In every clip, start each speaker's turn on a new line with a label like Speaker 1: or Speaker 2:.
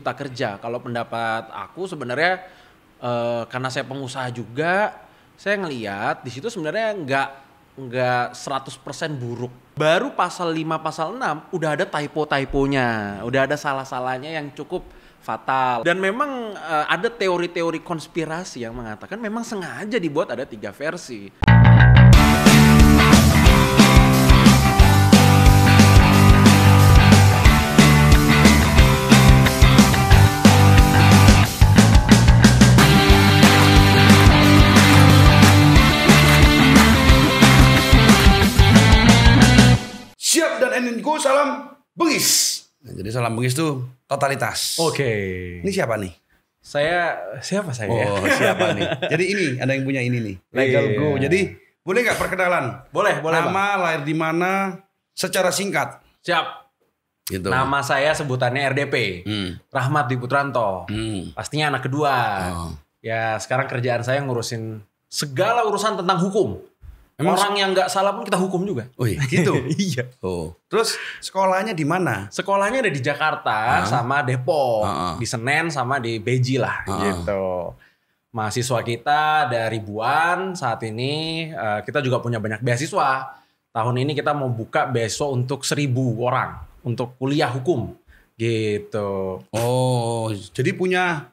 Speaker 1: cipta kerja. Kalau pendapat aku sebenarnya uh, karena saya pengusaha juga, saya ngelihat di situ sebenarnya nggak nggak 100% buruk. Baru pasal 5, pasal 6 udah ada typo-typonya, udah ada salah-salahnya yang cukup fatal. Dan memang uh, ada teori-teori konspirasi yang mengatakan memang sengaja dibuat ada tiga versi.
Speaker 2: salam bengis. Nah, jadi salam bengis tuh totalitas. Oke. Okay. Ini siapa nih? Saya siapa saya? Oh siapa nih? Jadi ini ada yang punya ini nih. Legal yeah. Go. Jadi boleh nggak perkenalan? Boleh, boleh. Nama, bang. lahir di mana,
Speaker 1: secara singkat. Siap. Gitu. Nama saya sebutannya RDP, hmm. Rahmat Diputranto. Hmm. Pastinya anak kedua. Oh. Ya sekarang kerjaan saya ngurusin segala urusan tentang hukum. Emang orang yang nggak salah pun kita hukum juga. Oh iya, gitu. iya. Oh. Terus sekolahnya di mana? Sekolahnya ada di Jakarta uh ah. -huh. sama Depok, uh ah, -huh. Ah. di Senen sama di Beji lah uh -huh. gitu. Mahasiswa kita ada ribuan saat ini. Uh, kita juga punya banyak beasiswa. Tahun ini kita mau buka beasiswa untuk seribu orang untuk kuliah hukum gitu.
Speaker 2: Oh, jadi punya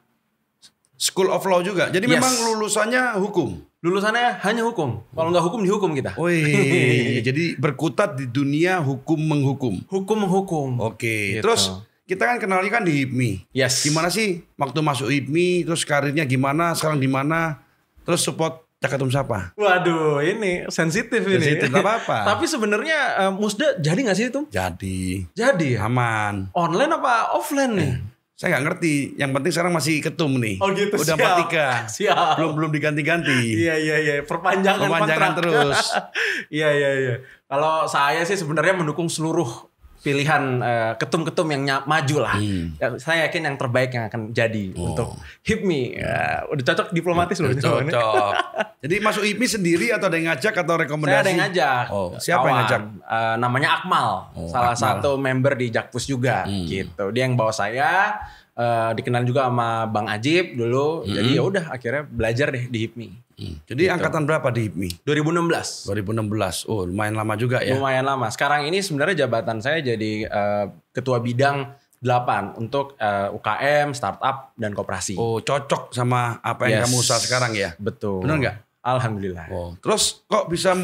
Speaker 2: School of Law juga. Jadi yes. memang lulusannya hukum
Speaker 1: lulusannya hanya hukum. Kalau nggak hukum dihukum kita. Wih, oh, iya, iya, iya,
Speaker 2: jadi berkutat di dunia hukum menghukum. Hukum menghukum. Oke. Gitu. Terus kita kan kenalnya kan di HIPMI. Yes. Gimana sih waktu masuk HIPMI, terus karirnya gimana, sekarang di mana, terus support Cakatum siapa?
Speaker 1: Waduh, ini sensitif ini. Sensitif apa-apa. Tapi sebenarnya uh,
Speaker 2: Musda jadi nggak sih itu? Jadi. Jadi. Ya? Aman. Online apa offline nih? Eh saya nggak ngerti. Yang penting sekarang masih ketum nih. Oh gitu. Udah empat tiga. Siap. Belum belum diganti-ganti.
Speaker 1: iya iya iya. Perpanjangan, Perpanjangan terus. iya iya iya. Kalau saya sih sebenarnya mendukung seluruh pilihan eh, ketum-ketum uh, yang maju lah. Hmm. Ya, saya yakin yang terbaik yang akan jadi oh. untuk HIPMI. Uh, ya. ya, udah cocok diplomatis loh. Cocok. cocok. Jadi masuk HIPMI sendiri atau ada yang ngajak atau rekomendasi? Saya ada yang ngajak. Oh. Siapa Kawan. yang ngajak? Uh, namanya Akmal, oh, salah Akmal. satu member di Jakpus juga hmm. gitu. Dia yang bawa saya uh, dikenal juga sama Bang Ajib dulu. Hmm. Jadi ya udah akhirnya belajar deh di HIPMI. Hmm. Jadi gitu. angkatan berapa di HIPMI? 2016. 2016. Oh, lumayan lama juga ya. Lumayan lama. Sekarang ini sebenarnya jabatan saya jadi uh, ketua bidang 8 untuk uh, eh, UKM, startup dan koperasi. Oh, cocok sama apa yang yes. kamu usah sekarang ya? Betul. Benar nggak? Alhamdulillah. Oh.
Speaker 2: Terus kok bisa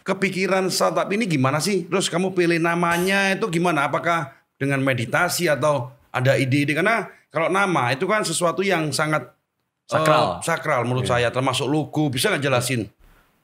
Speaker 2: kepikiran startup ini gimana sih? Terus kamu pilih namanya itu gimana? Apakah dengan meditasi atau ada ide-ide karena kalau nama itu kan sesuatu yang sangat eh, sakral, uh, sakral menurut yeah. saya termasuk logo
Speaker 1: bisa nggak jelasin?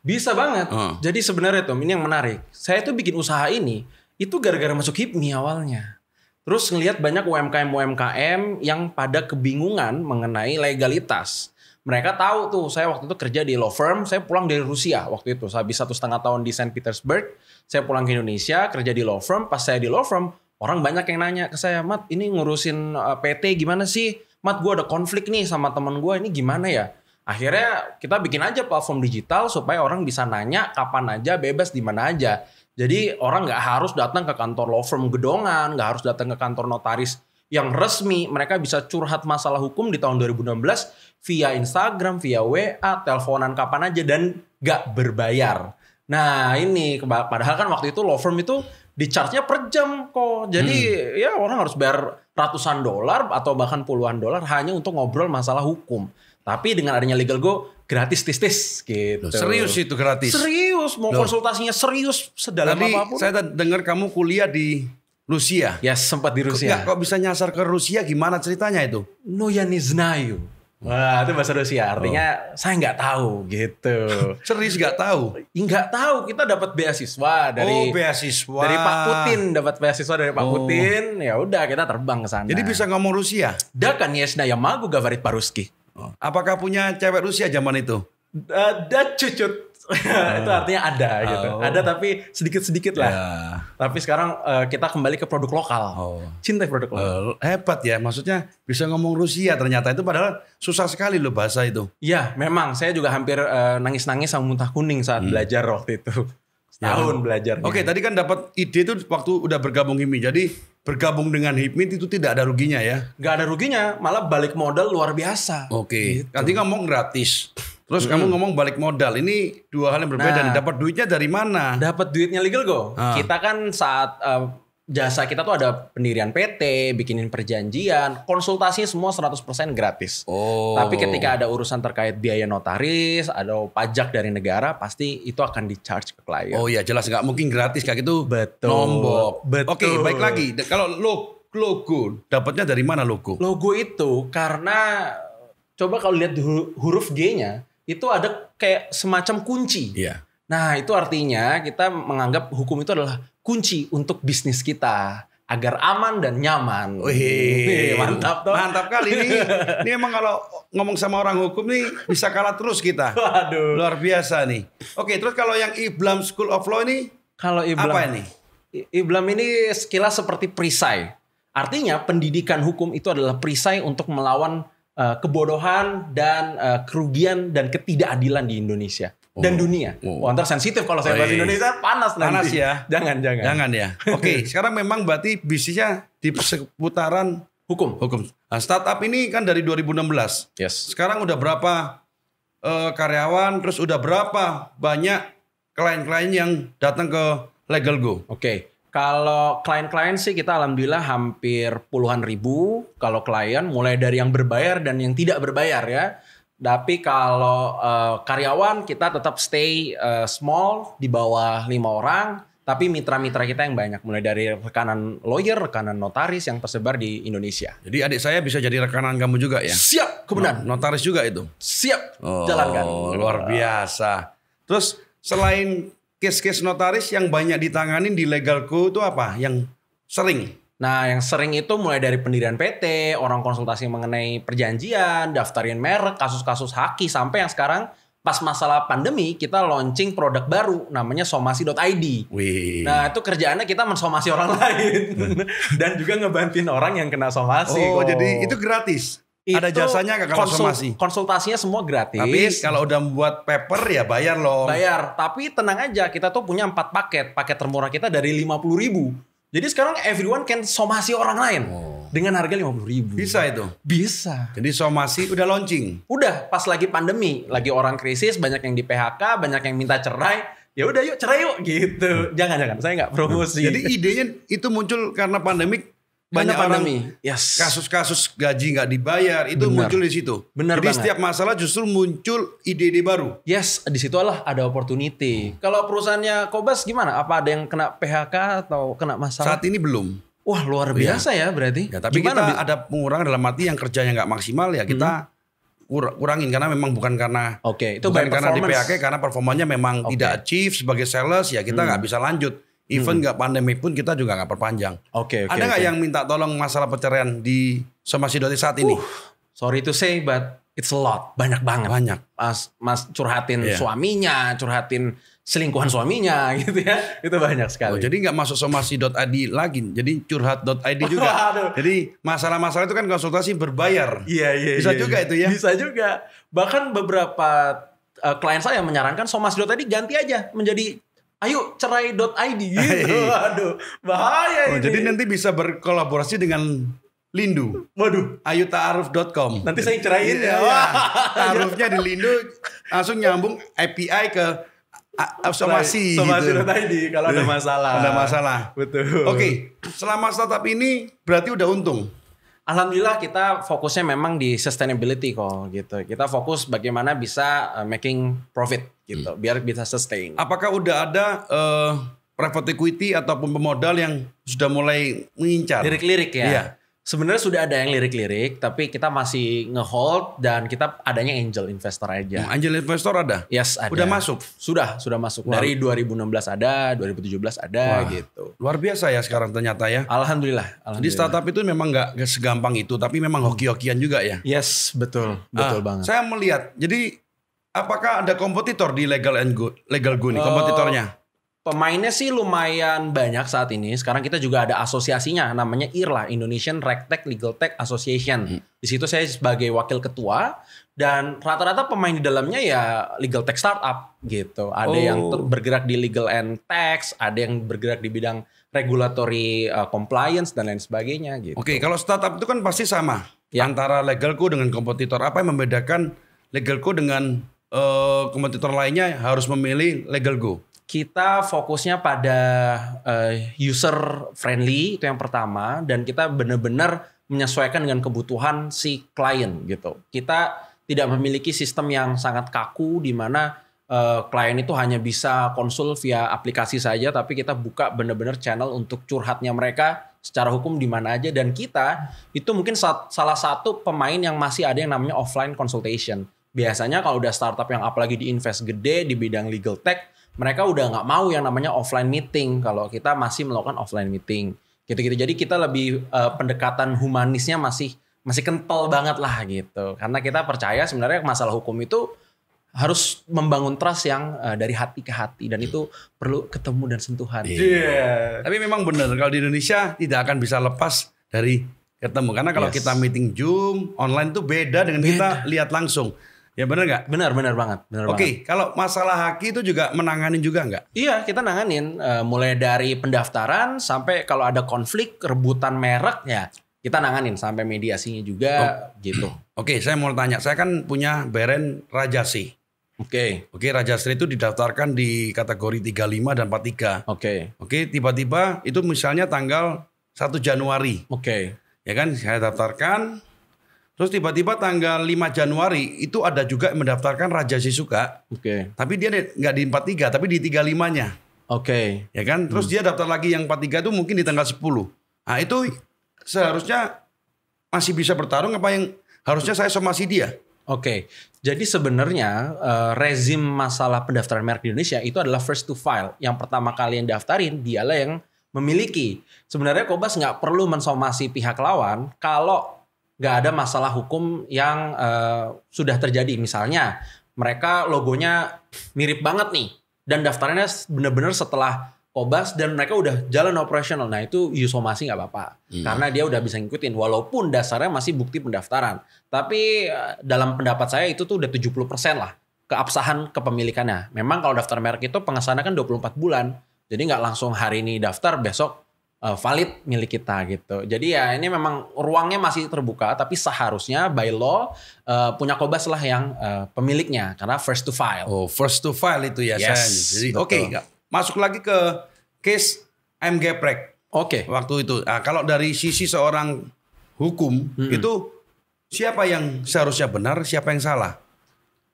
Speaker 1: Bisa banget. Uh. Jadi sebenarnya Tom ini yang menarik. Saya tuh bikin usaha ini itu gara-gara masuk HIPMI awalnya. Terus ngelihat banyak UMKM-UMKM yang pada kebingungan mengenai legalitas. Mereka tahu tuh, saya waktu itu kerja di law firm, saya pulang dari Rusia waktu itu. Saya habis satu setengah tahun di Saint Petersburg, saya pulang ke Indonesia, kerja di law firm. Pas saya di law firm, orang banyak yang nanya ke saya, Mat ini ngurusin eh, PT gimana sih? Mat gue ada konflik nih sama teman gue ini gimana ya? Akhirnya kita bikin aja platform digital supaya orang bisa nanya kapan aja, bebas di mana aja. Jadi orang nggak harus datang ke kantor law firm gedongan, nggak harus datang ke kantor notaris yang resmi. Mereka bisa curhat masalah hukum di tahun 2016 via Instagram, via WA, teleponan kapan aja dan nggak berbayar. Nah ini padahal kan waktu itu law firm itu di charge-nya per jam kok. Jadi hmm. ya orang harus bayar ratusan dolar atau bahkan puluhan dolar hanya untuk ngobrol masalah hukum. Tapi dengan adanya legal go gratis tis tis gitu. Loh, serius itu gratis. Serius mau Loh. konsultasinya serius sedalam Tadi apapun. Saya dengar kamu kuliah di Rusia. Ya sempat di Rusia. Ya,
Speaker 2: kok bisa nyasar ke Rusia gimana
Speaker 1: ceritanya itu? Noyaniznayu Wah itu bahasa Rusia artinya oh. saya nggak tahu gitu. Serius nggak tahu? Nggak tahu kita dapat beasiswa dari oh, beasiswa dari Pak Putin dapat beasiswa dari Pak oh. Putin ya udah kita terbang ke sana. Jadi bisa ngomong Rusia? Dah kan ya magu Gavarit Paruski. Oh. Apakah punya cewek Rusia zaman itu? Ada cucut itu artinya ada gitu. oh. gitu. Ada tapi sedikit-sedikit lah. Yeah. Tapi sekarang uh, kita kembali ke produk lokal. Oh. Cinta produk lokal. Eh, hebat ya, maksudnya bisa ngomong Rusia ternyata itu padahal susah sekali loh bahasa itu. Iya, memang saya juga hampir eh, nangis-nangis uh, sama muntah kuning saat hmm. belajar waktu itu. Setahun ya. belajar. Oke, okay, gitu. tadi kan dapat
Speaker 2: ide itu waktu udah bergabung HIMI. Jadi bergabung dengan hipmi itu tidak ada ruginya ya? Gak ada ruginya, malah balik modal luar biasa. Oke, okay. gitu. nanti ngomong gratis. Terus hmm. kamu ngomong
Speaker 1: balik modal, ini dua hal yang berbeda. Nah, Dapat duitnya dari mana? Dapat duitnya legal go. Ah. Kita kan saat uh, jasa kita tuh ada pendirian PT, bikinin perjanjian, konsultasinya semua 100% gratis. Oh. Tapi ketika ada urusan terkait biaya notaris ada pajak dari negara, pasti itu akan di charge ke klien. Oh iya, jelas nggak mungkin gratis kayak gitu. Betul. Nombok.
Speaker 2: Betul. Oke, okay, baik lagi. Kalau lo logo, dapatnya dari mana logo?
Speaker 1: Logo itu karena coba kalau lihat huruf G-nya itu ada kayak semacam kunci. Iya. Nah, itu artinya kita menganggap hukum itu adalah kunci untuk bisnis kita agar aman dan nyaman. Wih, mantap toh. Mantap kali ini. ini emang kalau ngomong sama orang hukum nih bisa kalah terus kita. Waduh. Luar biasa nih. Oke, terus kalau yang Iblam School of Law ini kalau Iblam apa ini? Iblam ini sekilas seperti perisai. Artinya pendidikan hukum itu adalah perisai untuk melawan Eh, kebodohan dan uh, kerugian dan ketidakadilan di Indonesia oh. dan dunia. Oh, oh sensitif kalau saya bahas Indonesia panas, panas nanti. Panas ya. Jangan jangan.
Speaker 2: Jangan ya. Oke, okay, sekarang memang berarti bisnisnya di seputaran hukum. Hukum. Nah, startup ini kan dari 2016. Yes. Sekarang udah berapa uh, karyawan
Speaker 1: terus udah berapa banyak klien-klien yang datang ke Legal Go? Oke. Okay. Kalau klien-klien sih kita alhamdulillah hampir puluhan ribu. Kalau klien mulai dari yang berbayar dan yang tidak berbayar ya. Tapi kalau uh, karyawan kita tetap stay uh, small di bawah lima orang. Tapi mitra-mitra kita yang banyak mulai dari rekanan lawyer, rekanan notaris yang tersebar di Indonesia. Jadi adik saya bisa
Speaker 2: jadi rekanan kamu juga ya? Siap,
Speaker 1: No, Notaris juga itu? Siap,
Speaker 2: oh, jalankan. Luar biasa. Terus selain Kes-kes notaris yang banyak ditanganin di legalku
Speaker 1: itu apa? Yang sering? Nah, yang sering itu mulai dari pendirian PT, orang konsultasi mengenai perjanjian, daftarin merek, kasus-kasus haki, sampai yang sekarang pas masalah pandemi kita launching produk baru namanya somasi.id. Wih. Nah, itu kerjaannya kita mensomasi orang lain nah. dan juga ngebantuin orang yang kena somasi. Oh, oh. jadi itu gratis. Itu ada jasanya kalau konsul, somasi? Konsultasinya semua gratis. Tapi kalau udah membuat paper ya bayar loh. Bayar. Tapi tenang aja, kita tuh punya empat paket. Paket termurah kita dari lima puluh ribu. Jadi sekarang everyone can somasi orang lain. Oh. Dengan harga lima puluh ribu. Bisa itu? Bisa. Jadi somasi udah launching? Udah, pas lagi pandemi. Lagi orang krisis, banyak yang di PHK, banyak yang minta cerai ya udah yuk cerai yuk gitu jangan jangan saya nggak promosi jadi idenya itu muncul karena pandemik banyak orang yes. kasus-kasus gaji nggak dibayar itu Benar. muncul di
Speaker 2: situ. Benar Jadi banget. setiap
Speaker 1: masalah justru muncul ide-ide baru. Yes, di situ lah ada opportunity. Hmm. Kalau perusahaannya Kobas gimana? Apa ada yang kena PHK atau kena masalah? Saat ini belum. Wah luar iya. biasa ya, ya berarti. Ya, tapi Gimana? kita ada pengurangan dalam
Speaker 2: arti yang kerjanya nggak maksimal ya kita hmm. kurangin karena memang bukan karena. Oke okay, itu bukan karena di PHK karena performanya memang okay. tidak achieve sebagai sales ya kita hmm. nggak hmm. bisa lanjut. Even hmm. nggak hmm. pandemi pun kita juga nggak perpanjang.
Speaker 1: Oke. Okay, okay, Ada nggak okay. yang
Speaker 2: minta tolong masalah perceraian di somasi doti
Speaker 1: saat ini? Uh, sorry to say, but it's a lot. Banyak banget. Banyak. Mas, mas curhatin yeah. suaminya, curhatin selingkuhan suaminya, gitu ya. Itu banyak sekali. Oh, jadi nggak masuk somasi.id lagi. Jadi curhat.id juga.
Speaker 2: Jadi masalah-masalah itu kan konsultasi
Speaker 1: berbayar. Iya yeah, iya. Yeah, Bisa yeah, juga yeah. itu ya. Bisa juga. Bahkan beberapa eh, klien saya menyarankan somasi.id ganti aja menjadi ayo cerai.id gitu. Aduh, bahaya
Speaker 2: oh, ini. Jadi nanti bisa berkolaborasi dengan Lindu. Waduh. Ayutaaruf.com. Nanti saya ceraiin ya. ya. Taarufnya di Lindu langsung nyambung API ke somasi, gitu. ID kalau ada iya. masalah. Ada masalah.
Speaker 1: Betul. Oke, okay.
Speaker 2: selama startup ini
Speaker 1: berarti udah untung. Alhamdulillah kita fokusnya memang di sustainability kok gitu. Kita fokus bagaimana bisa uh, making profit gitu, hmm. biar bisa sustain.
Speaker 2: Apakah udah ada uh, private equity ataupun
Speaker 1: pemodal yang sudah mulai mengincar? Lirik-lirik ya. Iya sebenarnya sudah ada yang lirik-lirik tapi kita masih ngehold dan kita adanya angel investor aja. Hmm, angel investor ada? Yes, ada. Udah masuk? Sudah, sudah masuk. Luar. Dari 2016 ada, 2017 ada Wah. gitu.
Speaker 2: Luar biasa ya sekarang ternyata ya. Alhamdulillah, alhamdulillah. Jadi startup itu memang gak, segampang itu tapi memang hoki-hokian juga ya. Yes, betul. Ah, betul ah, banget. Saya melihat. Jadi apakah ada kompetitor di Legal and Good, Legal Good nih, eh, kompetitornya?
Speaker 1: Pemainnya sih lumayan banyak saat ini. Sekarang kita juga ada asosiasinya namanya IRLA, Indonesian Rectech Legal Tech Association. Hmm. Di situ saya sebagai wakil ketua dan rata-rata pemain di dalamnya ya legal tech startup gitu. Ada oh. yang bergerak di legal and tax, ada yang bergerak di bidang regulatory uh, compliance dan lain sebagainya gitu. Oke, okay, kalau startup itu kan pasti sama
Speaker 2: ya. antara legalku dengan kompetitor. Apa yang membedakan legalku dengan uh, kompetitor
Speaker 1: lainnya harus memilih legalku? kita fokusnya pada uh, user friendly itu yang pertama dan kita benar-benar menyesuaikan dengan kebutuhan si klien gitu. Kita tidak memiliki sistem yang sangat kaku di mana uh, klien itu hanya bisa konsul via aplikasi saja tapi kita buka benar-benar channel untuk curhatnya mereka secara hukum di mana aja dan kita itu mungkin salah satu pemain yang masih ada yang namanya offline consultation. Biasanya kalau udah startup yang apalagi di invest gede di bidang legal tech mereka udah nggak mau yang namanya offline meeting kalau kita masih melakukan offline meeting gitu-gitu jadi kita lebih uh, pendekatan humanisnya masih masih kental banget lah gitu karena kita percaya sebenarnya masalah hukum itu harus membangun trust yang uh, dari hati ke hati dan itu perlu ketemu dan sentuhan. Iya. Yeah. Tapi
Speaker 2: memang benar kalau di Indonesia tidak akan bisa lepas dari ketemu karena kalau yes. kita meeting Zoom online itu beda dengan beda. kita lihat langsung. Ya benar nggak? Benar, benar banget. Benar Oke, okay, kalau masalah haki itu juga menanganin juga nggak?
Speaker 1: Iya, kita nanganin. Uh, mulai dari pendaftaran sampai kalau ada konflik rebutan merek ya kita nanganin sampai mediasinya juga oh. gitu. Oke, saya mau tanya. Saya kan punya beren Rajasi. Oke. Okay.
Speaker 2: Oke, okay, Rajasri itu didaftarkan di kategori 35 dan 43. Oke. Okay. Oke, okay, tiba-tiba itu misalnya tanggal 1 Januari. Oke. Okay. Ya kan, saya daftarkan Terus tiba-tiba tanggal 5 Januari itu ada juga yang mendaftarkan Raja Sisuka. Oke. Okay. Tapi dia nggak di 43 tapi di 35-nya. Oke. Okay. Ya kan? Terus hmm. dia daftar lagi yang 43 itu mungkin di tanggal 10. Nah, itu seharusnya masih bisa bertarung
Speaker 1: apa yang harusnya saya somasi dia. Oke, okay. jadi sebenarnya uh, rezim masalah pendaftaran merek di Indonesia itu adalah first to file. Yang pertama kali yang daftarin dialah yang memiliki. Sebenarnya Kobas nggak perlu mensomasi pihak lawan kalau nggak ada masalah hukum yang uh, sudah terjadi. Misalnya mereka logonya mirip banget nih dan daftarnya benar-benar setelah Kobas dan mereka udah jalan operasional. Nah itu yusomasi nggak apa-apa hmm. karena dia udah bisa ngikutin walaupun dasarnya masih bukti pendaftaran. Tapi eh, dalam pendapat saya itu tuh udah 70% lah keabsahan kepemilikannya. Memang kalau daftar merek itu pengesahannya kan 24 bulan. Jadi nggak langsung hari ini daftar besok uh, valid milik kita gitu. Jadi ya ini memang ruangnya masih terbuka tapi seharusnya by law uh, punya Kobas lah yang uh, pemiliknya karena first to file. Oh, first to file itu ya yes, Jadi oke, okay, masuk lagi ke case MG
Speaker 2: Prek. Oke. Okay. Waktu itu. Nah, kalau dari sisi seorang hukum hmm. itu siapa yang
Speaker 1: seharusnya benar, siapa yang salah?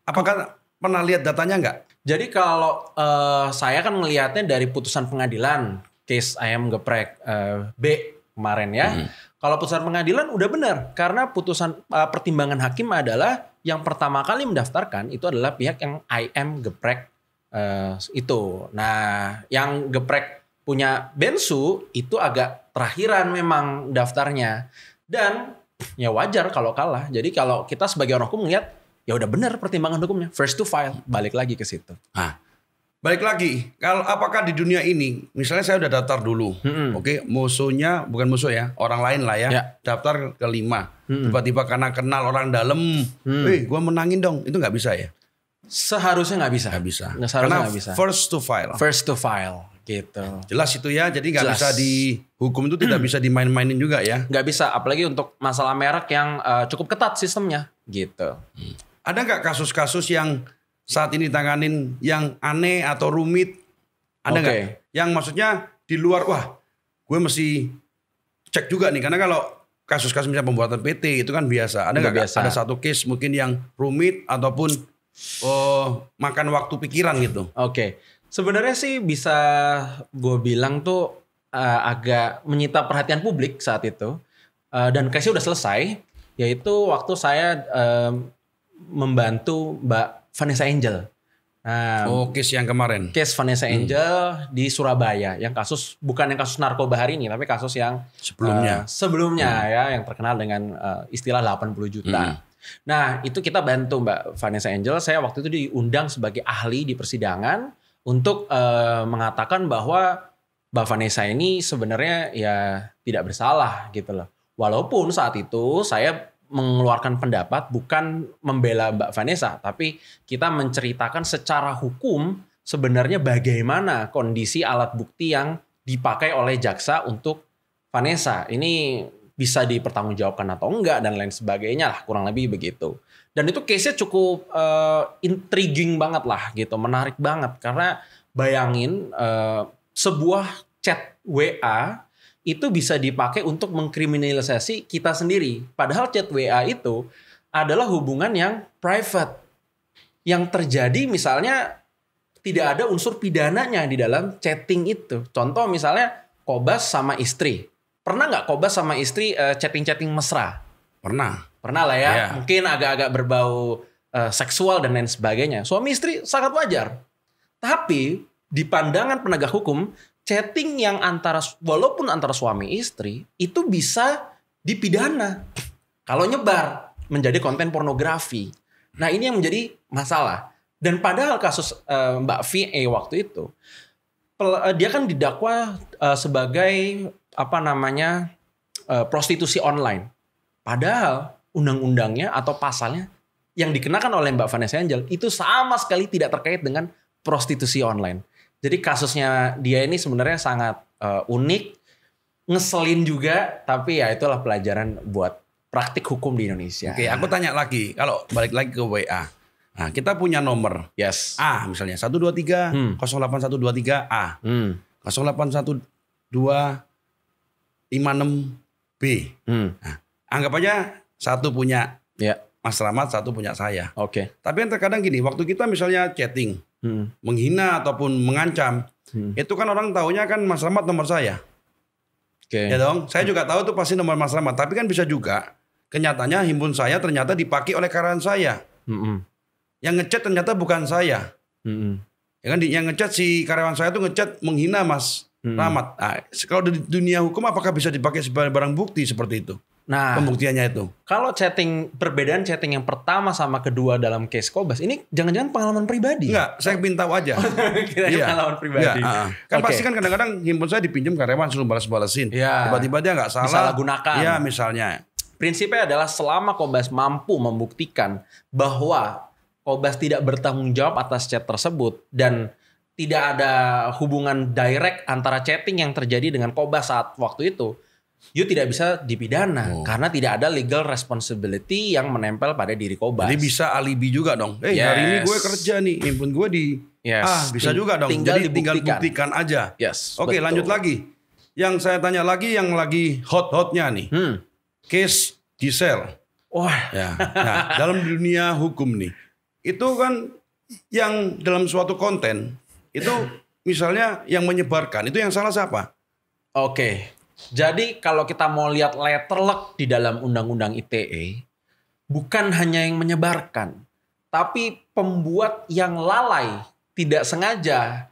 Speaker 1: Apakah pernah lihat datanya nggak? Jadi kalau uh, saya kan melihatnya dari putusan pengadilan case ayam geprek uh, B kemarin ya. Hmm. Kalau putusan pengadilan udah benar karena putusan uh, pertimbangan hakim adalah yang pertama kali mendaftarkan itu adalah pihak yang IM geprek uh, itu. Nah, yang geprek punya Bensu itu agak terakhiran memang daftarnya dan ya wajar kalau kalah. Jadi kalau kita sebagai orang hukum melihat ya udah benar pertimbangan hukumnya first to file balik lagi ke situ. Ah balik lagi, kalau apakah di dunia ini, misalnya
Speaker 2: saya udah daftar dulu, hmm. oke, okay, musuhnya bukan musuh ya, orang lain lah ya, ya. daftar kelima, hmm. tiba-tiba karena kenal orang dalam, hmm. eh, gue menangin dong, itu nggak bisa ya? Seharusnya nggak bisa. Nggak bisa. Nah, seharusnya karena gak bisa. First to file. First
Speaker 1: to file, gitu. Jelas itu ya, jadi nggak bisa di hukum itu tidak hmm. bisa dimain-mainin juga ya? Nggak bisa, apalagi untuk masalah merek yang uh,
Speaker 2: cukup ketat sistemnya, gitu. Hmm. Ada nggak kasus-kasus yang saat ini tanganin yang aneh atau rumit? Ada nggak? Okay. Yang maksudnya di luar wah, gue mesti cek juga nih karena kalau kasus-kasus misalnya pembuatan PT itu kan biasa. Ada nggak ada satu case mungkin yang rumit ataupun oh, makan waktu
Speaker 1: pikiran gitu? Oke. Okay. Sebenarnya sih bisa gue bilang tuh uh, agak menyita perhatian publik saat itu. Uh, dan case udah selesai, yaitu waktu saya uh, membantu Mbak Vanessa Angel. Nah, oh, case yang kemarin. Case Vanessa hmm. Angel hmm. di Surabaya yang kasus bukan yang kasus narkoba hari ini tapi kasus yang sebelumnya. Uh, sebelumnya hmm. ya yang terkenal dengan uh, istilah 80 juta. Hmm. Nah, itu kita bantu Mbak Vanessa Angel. Saya waktu itu diundang sebagai ahli di persidangan untuk uh, mengatakan bahwa Mbak Vanessa ini sebenarnya ya tidak bersalah gitu loh. Walaupun saat itu saya mengeluarkan pendapat bukan membela Mbak Vanessa, tapi kita menceritakan secara hukum sebenarnya bagaimana kondisi alat bukti yang dipakai oleh jaksa untuk Vanessa. Ini bisa dipertanggungjawabkan atau enggak dan lain sebagainya lah kurang lebih begitu. Dan itu case cukup uh, intriguing banget lah gitu, menarik banget karena bayangin uh, sebuah chat WA itu bisa dipakai untuk mengkriminalisasi kita sendiri. Padahal chat WA itu adalah hubungan yang private. Yang terjadi misalnya tidak ada unsur pidananya di dalam chatting itu. Contoh misalnya Kobas sama istri. Pernah nggak Kobas sama istri eh, chatting-chatting mesra? Pernah. Pernah lah ya. Yeah. Mungkin agak-agak berbau eh, seksual dan lain sebagainya. Suami istri sangat wajar. Tapi di pandangan penegak hukum chatting yang antara walaupun antara suami istri itu bisa dipidana kalau nyebar menjadi konten pornografi. Nah ini yang menjadi masalah. Dan padahal kasus uh, Mbak VA waktu itu eh, dia kan didakwa uh, sebagai apa namanya uh, prostitusi online. Padahal undang-undangnya atau pasalnya yang dikenakan oleh Mbak Vanessa Angel itu sama sekali tidak terkait dengan prostitusi online. Jadi kasusnya dia ini sebenarnya sangat uh, unik, ngeselin juga, tapi ya itulah pelajaran buat praktik hukum di Indonesia. Oke, aku
Speaker 2: tanya lagi, kalau balik lagi ke WA. Nah, kita punya nomor. Yes. A misalnya 123 hmm. 08123 A. Hmm. satu dua B. Hmm. Nah, anggap aja satu punya ya. Mas Ramat, satu punya saya. Oke. Okay. Tapi yang terkadang gini, waktu kita misalnya chatting, hmm. menghina ataupun mengancam, hmm. itu kan orang tahunya kan Mas Rahmat nomor saya. Okay. Ya dong, saya juga tahu tuh pasti nomor Mas Rahmat, tapi kan bisa juga kenyataannya himpun saya ternyata dipakai oleh karyawan saya. Hmm. Yang ngechat ternyata bukan saya. Hmm. Ya kan yang ngechat si karyawan saya tuh ngechat menghina Mas hmm. Rahmat. Nah, kalau
Speaker 1: di dunia hukum apakah bisa dipakai sebagai barang bukti seperti itu? Nah, pembuktiannya itu. Kalau chatting perbedaan chatting yang pertama sama kedua dalam case Kobas ini jangan-jangan pengalaman pribadi. Enggak, saya minta tahu aja. Oh, kira iya. pengalaman pribadi. Iya, uh, kan okay. pasti kan kadang-kadang himpun saya dipinjam karyawan suruh balas-balasin. Iya. Tiba-tiba dia nggak salah. Salah gunakan. Iya, misalnya. Prinsipnya adalah selama Kobas mampu membuktikan bahwa Kobas tidak bertanggung jawab atas chat tersebut dan tidak ada hubungan direct antara chatting yang terjadi dengan Kobas saat waktu itu, you tidak bisa dipidana oh. karena tidak ada legal responsibility yang menempel pada diri Kobas. Jadi bisa alibi juga dong. Eh yes. hari ini gue kerja
Speaker 2: nih, himpun gue di yes. ah bisa Ting juga dong. Tinggal Jadi dibuktikan. tinggal buktikan aja. Yes. Oke, okay, lanjut lagi. Yang saya tanya lagi yang lagi hot-hotnya nih. Hmm. Case Giselle.
Speaker 1: Wah. Oh. Ya.
Speaker 2: Nah, dalam dunia hukum nih. Itu kan yang dalam
Speaker 1: suatu konten itu misalnya yang menyebarkan itu yang salah siapa? Oke. Okay jadi kalau kita mau lihat letter letterlek di dalam undang-undang ITE, bukan hanya yang menyebarkan, tapi pembuat yang lalai tidak sengaja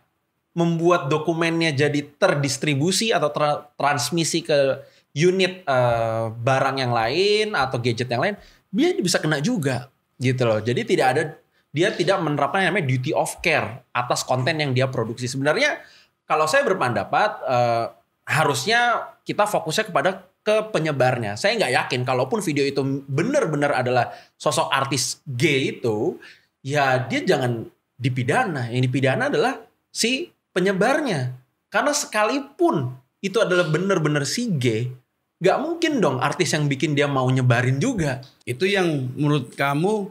Speaker 1: membuat dokumennya jadi terdistribusi atau tra transmisi ke unit uh, barang yang lain atau gadget yang lain, dia bisa kena juga gitu loh. Jadi tidak ada dia tidak menerapkan yang namanya duty of care atas konten yang dia produksi. Sebenarnya kalau saya berpendapat uh, harusnya kita fokusnya kepada ke penyebarnya. Saya nggak yakin kalaupun video itu benar-benar adalah sosok artis gay itu, ya dia jangan dipidana. Yang dipidana adalah si penyebarnya. Karena sekalipun itu adalah benar-benar si gay, nggak mungkin dong artis yang bikin dia mau nyebarin juga. Itu yang menurut kamu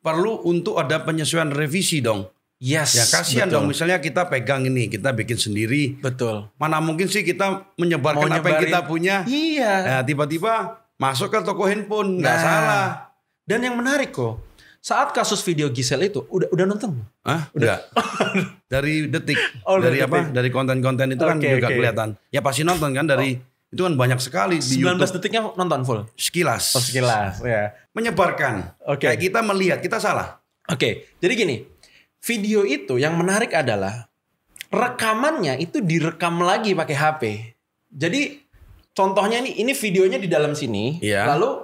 Speaker 1: perlu untuk ada penyesuaian revisi dong. Yes.
Speaker 2: Ya kasihan dong misalnya kita pegang ini, kita bikin sendiri. Betul. Mana mungkin sih kita menyebarkan apa yang kita punya? Iya. Nah, tiba-tiba masuk ke toko handphone, nggak nah. salah.
Speaker 1: Dan yang menarik kok, saat kasus video Gisel itu udah udah nonton
Speaker 2: Ah, udah. dari detik. Oh, dari detik. apa? Dari konten-konten itu okay, kan juga okay. kelihatan. Ya pasti nonton kan dari oh. Itu kan banyak sekali di 19 detiknya nonton full. Sekilas. Oh, sekilas,
Speaker 1: ya. Menyebarkan. Oke. Okay. Kayak kita melihat, kita salah. Oke. Okay. Jadi gini, video itu yang menarik adalah rekamannya itu direkam lagi pakai HP. Jadi contohnya ini ini videonya di dalam sini, yeah. lalu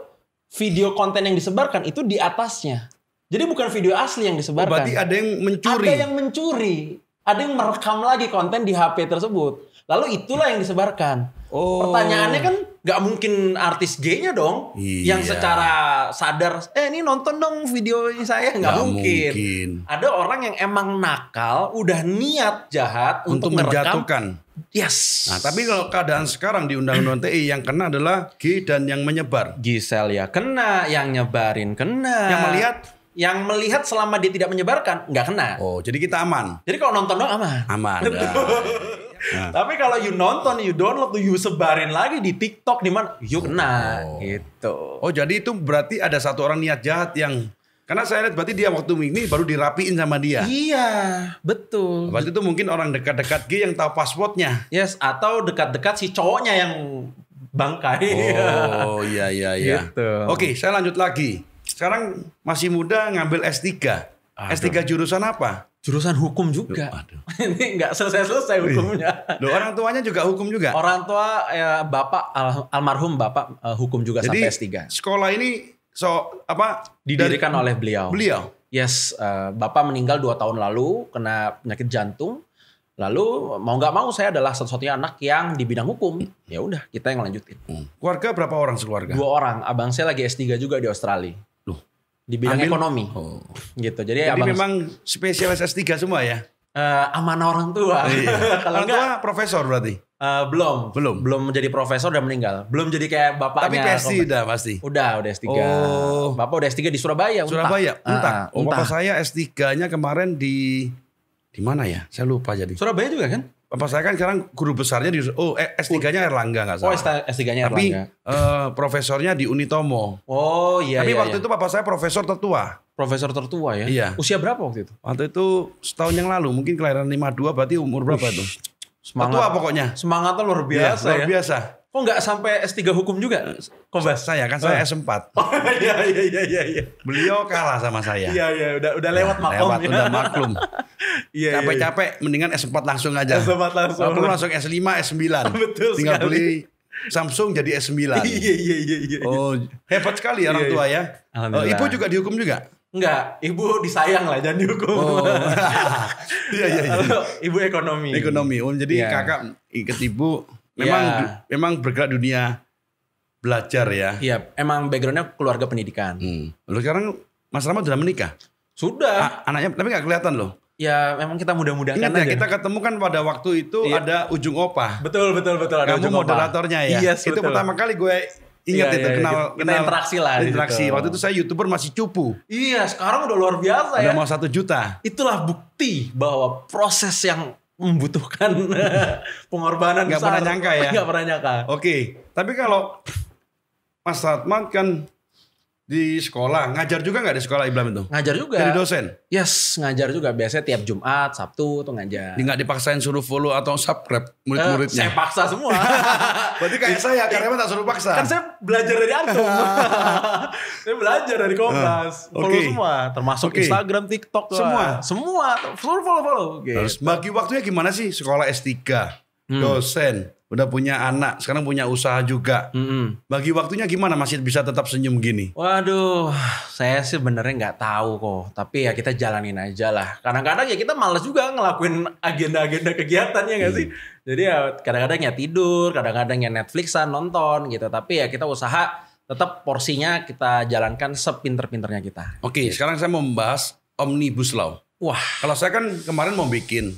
Speaker 1: video konten yang disebarkan itu di atasnya. Jadi bukan video asli yang disebarkan. Oh, berarti ada yang mencuri. Ada yang mencuri. Ada yang merekam lagi konten di HP tersebut. Lalu itulah yang disebarkan. Oh. Pertanyaannya kan nggak mungkin artis G-nya dong iya. yang secara sadar eh ini nonton dong video ini saya nggak mungkin. mungkin. Ada orang yang emang nakal, udah niat jahat untuk, untuk menjatuhkan. Yes. Nah, tapi kalau keadaan sekarang di Undang-Undang TI yang kena adalah G dan yang menyebar. Gisel ya kena, yang nyebarin kena. Yang melihat yang melihat selama dia tidak menyebarkan nggak kena. Oh, jadi kita aman. Jadi kalau nonton dong aman. Aman. Nah. Tapi kalau you nonton, you download, tuh you sebarin lagi di TikTok di mana, you kena oh. gitu. Oh jadi itu berarti ada
Speaker 2: satu orang niat jahat yang karena saya lihat berarti dia waktu ini baru dirapiin sama dia.
Speaker 1: Iya, betul.
Speaker 2: Berarti itu mungkin orang dekat-dekat G yang tahu passwordnya. Yes, atau dekat-dekat si cowoknya yang bangkai. Oh iya iya iya. Gitu. Oke, saya lanjut lagi. Sekarang masih muda ngambil S3. Aduh. S3 jurusan apa?
Speaker 1: jurusan hukum juga. Aduh. ini nggak selesai-selesai iya. hukumnya. Loh, orang tuanya juga hukum juga. Orang tua ya bapak al almarhum bapak uh, hukum juga Jadi, sampai S3. Sekolah ini so apa didirikan oleh beliau. Beliau. Yes, uh, bapak meninggal dua tahun lalu kena penyakit jantung. Lalu mau nggak mau saya adalah satu-satunya anak yang di bidang hukum. Ya udah, kita yang lanjutin. Keluarga berapa orang sekeluarga? Dua orang. Abang saya lagi S3 juga di Australia di bidang Ambil. ekonomi. Oh. Gitu. Jadi, Jadi memang spesialis S3 semua ya? Uh, eh, amanah orang tua. Oh, iya. Kalau orang enggak, tua profesor berarti? Uh, belum. Belum. Belum menjadi profesor dan meninggal. Belum jadi kayak bapaknya. Tapi PSI udah pasti. Udah, udah S3. Oh. Bapak udah S3 di Surabaya, Surabaya, ah, Untak. Uh, uh, oh, Bapak
Speaker 2: saya S3-nya kemarin di di mana ya? Saya lupa jadi. Surabaya juga kan? Bapak saya kan sekarang guru besarnya di oh eh, S3-nya Erlangga enggak oh, salah. Oh S3-nya Erlangga. Tapi uh, eh, profesornya di Unitomo. Oh iya. Tapi iya, waktu iya. itu bapak saya profesor tertua. Profesor tertua ya. Iya. Usia berapa waktu itu? Waktu itu setahun yang lalu, mungkin kelahiran 52 berarti umur berapa Ush, tuh? Semangat. Tertua
Speaker 1: pokoknya. Semangatnya luar iya, biasa ya. Luar biasa. Ya. Kok nggak sampai S3 hukum juga? Eh, kok bahas Saya kan saya ah. oh. S4. Iya, oh iya iya iya iya
Speaker 2: Beliau kalah sama saya. Iya iya
Speaker 1: udah udah lewat nah, maklum. Lewat, ya. udah maklum.
Speaker 2: Iya, iya, iya Capek-capek mendingan S4 langsung aja. S4 langsung. Lalu langsung S5, S9. Betul Tinggal sekali. beli Samsung jadi S9. Iya iya iya iya. Oh, hebat sekali orang tua ya. Oh, ibu
Speaker 1: juga dihukum juga? Enggak, ibu disayang lah jangan dihukum. Oh. iya iya iya. Ibu ekonomi. Ekonomi. Oh, jadi yeah. kakak ikut ibu memang ya. memang bergerak dunia belajar ya. Iya, emang backgroundnya keluarga pendidikan.
Speaker 2: Hmm. Lalu sekarang Mas Rahmat sudah menikah? Sudah. A anaknya tapi nggak kelihatan loh.
Speaker 1: Ya, memang kita mudah-mudahan kan ya, kita
Speaker 2: ketemu kan pada waktu itu iya. ada ujung opa. Betul, betul, betul. Ada Kamu ujung moderatornya opa. ya. Iya, yes, itu betul. pertama kali gue ingat iya, itu iya, kenal, iya. kita, kenal interaksi lah. Interaksi. Gitu. Waktu itu
Speaker 1: saya youtuber masih cupu. Iya, sekarang udah luar biasa udah ya. Udah mau satu juta. Itulah bukti bahwa proses yang membutuhkan pengorbanan nggak pernah nyangka ya nggak pernah
Speaker 2: nyangka oke okay. tapi kalau Mas Satman kan di sekolah, ngajar juga nggak di sekolah Iblam itu? Ngajar juga. Jadi dosen? Yes, ngajar juga. Biasanya tiap Jumat, Sabtu tuh ngajar. Nggak dipaksain suruh follow atau subscribe murid-muridnya? uh, saya paksa
Speaker 1: semua. Berarti kayak saya, karyawan iya. tak suruh paksa. Kan saya belajar dari Artum. saya belajar dari Kompas. Uh, ah, okay. Follow semua, termasuk okay. Instagram, TikTok. Semua? Lah. Semua, follow-follow.
Speaker 2: okay. terus bagi waktunya gimana sih sekolah S3? Hmm. Dosen, udah punya anak, sekarang punya usaha juga. Mm-hmm. Bagi waktunya gimana masih bisa tetap senyum gini?
Speaker 1: Waduh, saya sih benernya nggak tahu kok. Tapi ya kita jalanin aja lah. Kadang-kadang ya kita males juga ngelakuin agenda-agenda kegiatan ya nggak mm. sih? Jadi ya kadang-kadang ya tidur, kadang-kadang ya Netflixan nonton gitu. Tapi ya kita usaha tetap porsinya kita jalankan sepinter-pinternya kita.
Speaker 2: Oke, okay, gitu. sekarang saya mau membahas omnibus law.
Speaker 1: Wah, kalau saya kan
Speaker 2: kemarin mau bikin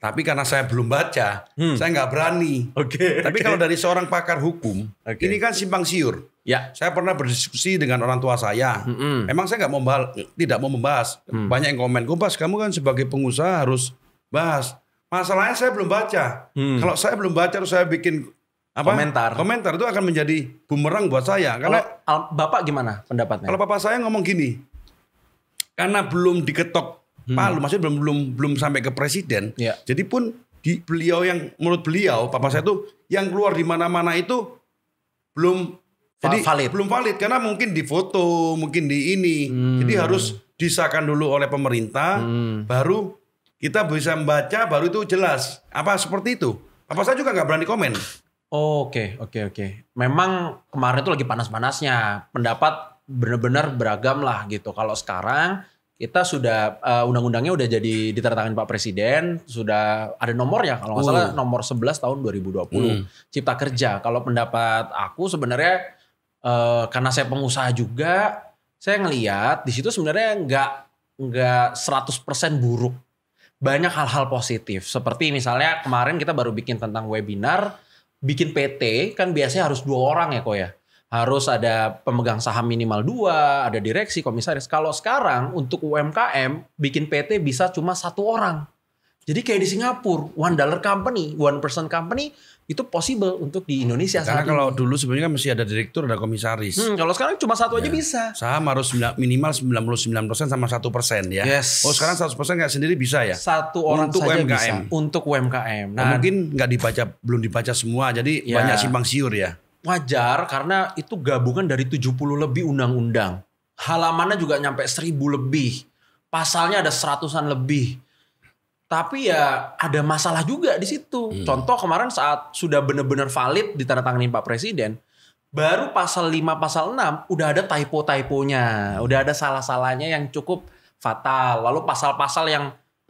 Speaker 2: tapi karena saya belum baca, hmm. saya nggak berani. Oke. Okay, Tapi okay. kalau dari seorang pakar hukum, okay. ini kan simpang siur. Ya. Saya pernah berdiskusi dengan orang tua saya. Mm-hmm. Emang saya nggak mau membahas, tidak mau membahas. Hmm. Banyak yang komen, "Kompas, kamu kan sebagai pengusaha harus bahas." Masalahnya saya belum baca. Hmm. Kalau saya belum baca harus saya bikin apa? komentar. Komentar itu akan menjadi bumerang buat saya. Karena kalau Bapak gimana pendapatnya? Kalau Bapak saya ngomong gini. Karena belum diketok hmm. Palu maksudnya belum belum belum sampai ke presiden. Ya. Jadi pun di beliau yang menurut beliau papa saya itu yang keluar di mana-mana itu belum jadi valid. belum valid karena mungkin di foto, mungkin di ini. Hmm. Jadi harus disahkan dulu oleh pemerintah hmm. baru kita bisa membaca baru itu jelas. Apa seperti itu? Apa saya juga nggak berani komen.
Speaker 1: Oke, oke, oke. Memang kemarin itu lagi panas-panasnya. Pendapat benar-benar beragam lah gitu. Kalau sekarang kita sudah uh, undang-undangnya udah jadi ditandatangani Pak Presiden, sudah ada nomornya kalau nggak salah hmm. nomor 11 tahun 2020 hmm. Cipta Kerja. Kalau pendapat aku sebenarnya uh, karena saya pengusaha juga, saya ngelihat di situ sebenarnya nggak nggak 100% buruk. Banyak hal-hal positif. Seperti misalnya kemarin kita baru bikin tentang webinar, bikin PT kan biasanya harus dua orang ya kok ya harus ada pemegang saham minimal dua, ada direksi, komisaris. Kalau sekarang untuk UMKM bikin PT bisa cuma satu orang. Jadi kayak di Singapura, one dollar company, one person company itu possible untuk di Indonesia. Karena kalau
Speaker 2: ini. dulu sebenarnya kan mesti ada direktur, ada komisaris. Hmm,
Speaker 1: kalau sekarang cuma satu ya. aja bisa.
Speaker 2: Saham harus minimal 99% sama satu persen ya. Yes. Oh sekarang 100% nggak sendiri bisa ya?
Speaker 1: Satu orang untuk saja UMKM. bisa. Untuk UMKM. Nah, oh, nah, mungkin nggak dibaca, belum dibaca semua, jadi ya. banyak simpang siur ya wajar karena itu gabungan dari 70 lebih undang-undang. Halamannya juga nyampe 1000 lebih. Pasalnya ada seratusan lebih. Tapi ya ada masalah juga di situ. Hmm. Contoh kemarin saat sudah benar-benar valid ditandatangani Pak Presiden, baru pasal 5 pasal 6 udah ada typo-typonya, udah ada salah-salahnya yang cukup fatal. Lalu pasal-pasal yang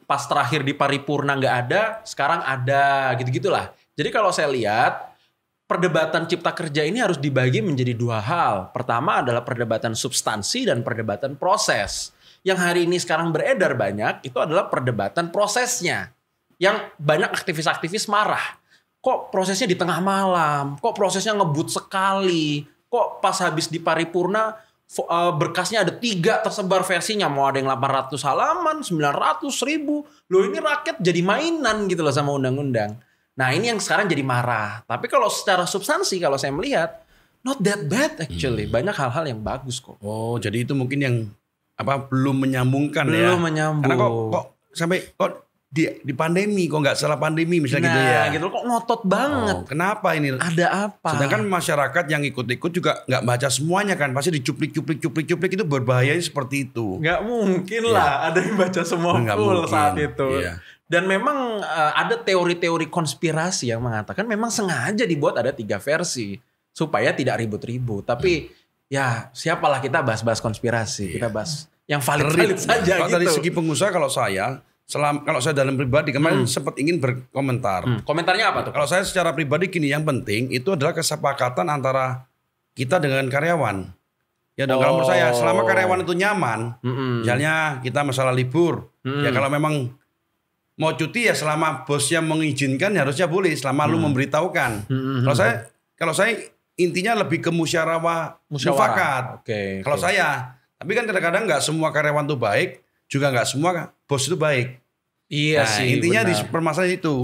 Speaker 1: pas terakhir di paripurna nggak ada, sekarang ada gitu-gitulah. Jadi kalau saya lihat perdebatan cipta kerja ini harus dibagi menjadi dua hal. Pertama adalah perdebatan substansi dan perdebatan proses. Yang hari ini sekarang beredar banyak itu adalah perdebatan prosesnya. Yang banyak aktivis-aktivis marah. Kok prosesnya di tengah malam? Kok prosesnya ngebut sekali? Kok pas habis di paripurna eh, berkasnya ada tiga tersebar versinya mau ada yang 800 halaman, 900, ribu, Loh ini rakyat jadi mainan gitu loh sama undang-undang. Nah ini yang sekarang jadi marah. Tapi kalau secara substansi kalau saya melihat not that bad actually. Hmm. Banyak hal-hal yang bagus kok. Oh jadi
Speaker 2: itu mungkin yang apa belum menyambungkan belum ya? Belum menyambung. Karena kok, kok sampai kok di, di pandemi kok nggak salah pandemi misalnya gitu nah, gitu ya? gitu kok ngotot banget. Oh, kenapa ini?
Speaker 1: Ada apa? Sedangkan
Speaker 2: masyarakat yang ikut-ikut juga nggak baca semuanya kan, pasti dicuplik-cuplik, cuplik-cuplik itu
Speaker 1: berbahayanya seperti itu. Nggak mungkin ya. lah iya. ada yang baca semua nggak full mungkin. saat itu. Iya. Dan memang uh, ada teori-teori konspirasi yang mengatakan memang sengaja dibuat ada tiga versi supaya tidak ribut-ribut. Tapi hmm. ya siapalah kita bahas-bahas konspirasi, yeah. kita iya. bahas yang valid-valid valid saja kalau gitu. Dari segi pengusaha kalau saya selam kalau saya dalam
Speaker 2: pribadi kemarin hmm. sempat ingin berkomentar. Hmm. Komentarnya apa tuh? Kalau saya secara pribadi kini yang penting itu adalah kesepakatan antara kita dengan karyawan. Ya dong, oh. kalau menurut saya selama karyawan oh. itu nyaman, hmm. misalnya kita masalah libur, ya hmm. ya kalau memang mau cuti ya selama bosnya mengizinkan ya harusnya boleh selama hmm. lu memberitahukan. Hmm, hmm, hmm. Kalau saya hmm. kalau saya intinya lebih ke musyawarah mufakat. Okay, kalau okay. saya, tapi kan kadang-kadang nggak -kadang semua karyawan tuh baik, juga nggak semua bos itu baik. Iya nah, sih. Intinya benar. di permasalahan itu.